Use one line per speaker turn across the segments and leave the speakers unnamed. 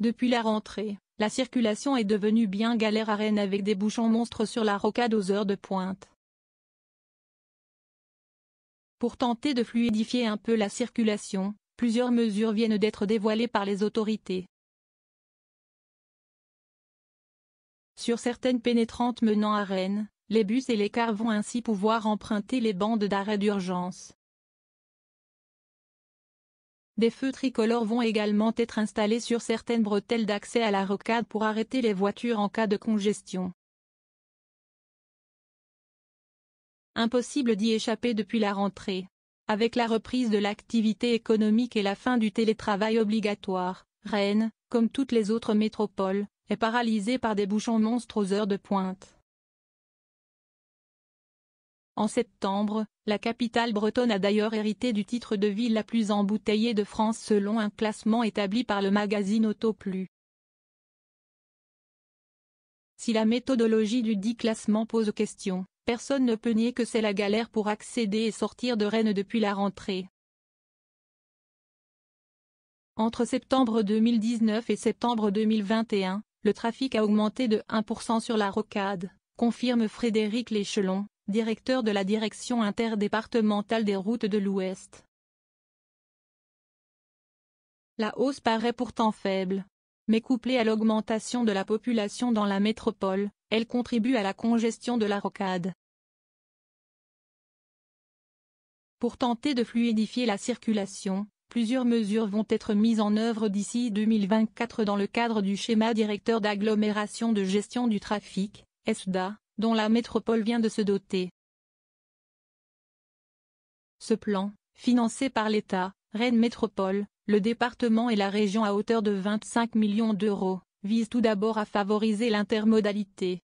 Depuis la rentrée, la circulation est devenue bien galère à Rennes avec des bouchons monstres sur la rocade aux heures de pointe. Pour tenter de fluidifier un peu la circulation, plusieurs mesures viennent d'être dévoilées par les autorités. Sur certaines pénétrantes menant à Rennes, les bus et les cars vont ainsi pouvoir emprunter les bandes d'arrêt d'urgence. Des feux tricolores vont également être installés sur certaines bretelles d'accès à la rocade pour arrêter les voitures en cas de congestion. Impossible d'y échapper depuis la rentrée. Avec la reprise de l'activité économique et la fin du télétravail obligatoire, Rennes, comme toutes les autres métropoles, est paralysée par des bouchons monstres aux heures de pointe. En septembre, la capitale bretonne a d'ailleurs hérité du titre de ville la plus embouteillée de France selon un classement établi par le magazine AutoPlus. Si la méthodologie du dit classement pose question, personne ne peut nier que c'est la galère pour accéder et sortir de Rennes depuis la rentrée. Entre septembre 2019 et septembre 2021, le trafic a augmenté de 1% sur la rocade, confirme Frédéric Léchelon, directeur de la Direction interdépartementale des routes de l'Ouest. La hausse paraît pourtant faible. Mais couplée à l'augmentation de la population dans la métropole, elle contribue à la congestion de la rocade. Pour tenter de fluidifier la circulation, plusieurs mesures vont être mises en œuvre d'ici 2024 dans le cadre du schéma directeur d'agglomération de gestion du trafic, SDA, dont la métropole vient de se doter. Ce plan, financé par l'État, Rennes Métropole, le département et la région à hauteur de 25 millions d'euros, vise tout d'abord à favoriser l'intermodalité.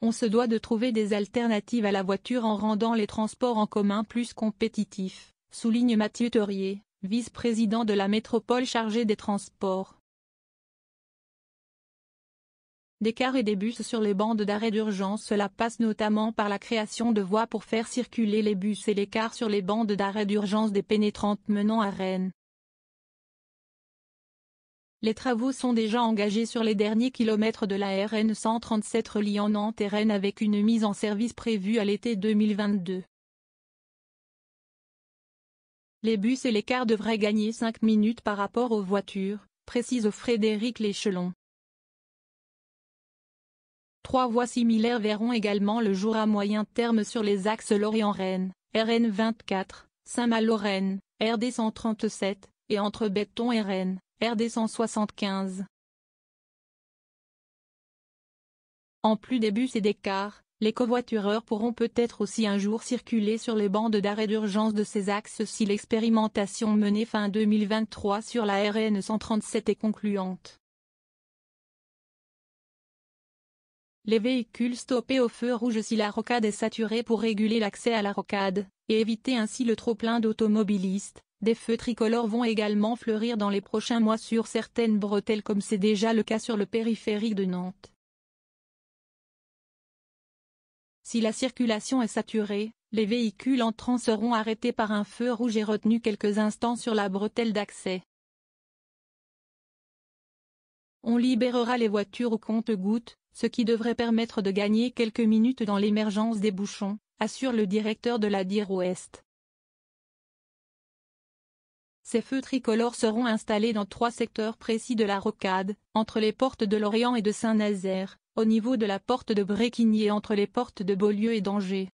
On se doit de trouver des alternatives à la voiture en rendant les transports en commun plus compétitifs, souligne Mathieu Thurier, vice-président de la métropole chargée des transports des cars et des bus sur les bandes d'arrêt d'urgence. Cela passe notamment par la création de voies pour faire circuler les bus et les cars sur les bandes d'arrêt d'urgence des pénétrantes menant à Rennes. Les travaux sont déjà engagés sur les derniers kilomètres de la RN 137 reliant Nantes et Rennes avec une mise en service prévue à l'été 2022. Les bus et les cars devraient gagner 5 minutes par rapport aux voitures, précise Frédéric Léchelon. Trois voies similaires verront également le jour à moyen terme sur les axes Lorient-Rennes, RN24, Saint-Malo-Rennes, RD137, et entre Béton et Rennes, RD175. En plus des bus et des cars, les covoitureurs pourront peut-être aussi un jour circuler sur les bandes d'arrêt d'urgence de ces axes si l'expérimentation menée fin 2023 sur la RN 137 est concluante. Les véhicules stoppés au feu rouge si la rocade est saturée pour réguler l'accès à la rocade, et éviter ainsi le trop-plein d'automobilistes, des feux tricolores vont également fleurir dans les prochains mois sur certaines bretelles comme c'est déjà le cas sur le périphérique de Nantes. Si la circulation est saturée, les véhicules entrants seront arrêtés par un feu rouge et retenus quelques instants sur la bretelle d'accès. On libérera les voitures au compte-gouttes, ce qui devrait permettre de gagner quelques minutes dans l'émergence des bouchons, assure le directeur de la Dire Ouest. Ces feux tricolores seront installés dans trois secteurs précis de la rocade, entre les portes de Lorient et de Saint-Nazaire, au niveau de la porte de Bréquigny et entre les portes de Beaulieu et d'Angers.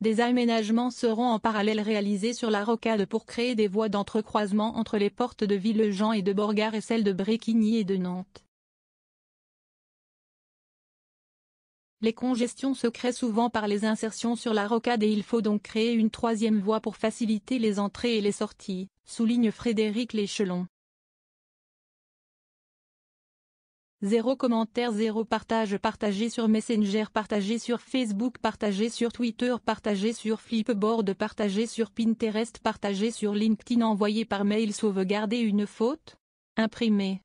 Des aménagements seront en parallèle réalisés sur la rocade pour créer des voies d'entrecroisement entre les portes de Villejean et de Borgard et celles de Bréquigny et de Nantes. Les congestions se créent souvent par les insertions sur la rocade et il faut donc créer une troisième voie pour faciliter les entrées et les sorties, souligne Frédéric Léchelon. 0 commentaire, 0 partage, partagé sur Messenger, partagé sur Facebook, partagé sur Twitter, partagé sur Flipboard, partagé sur Pinterest, partagé sur LinkedIn, envoyé par mail, sauvegarder une faute, imprimé.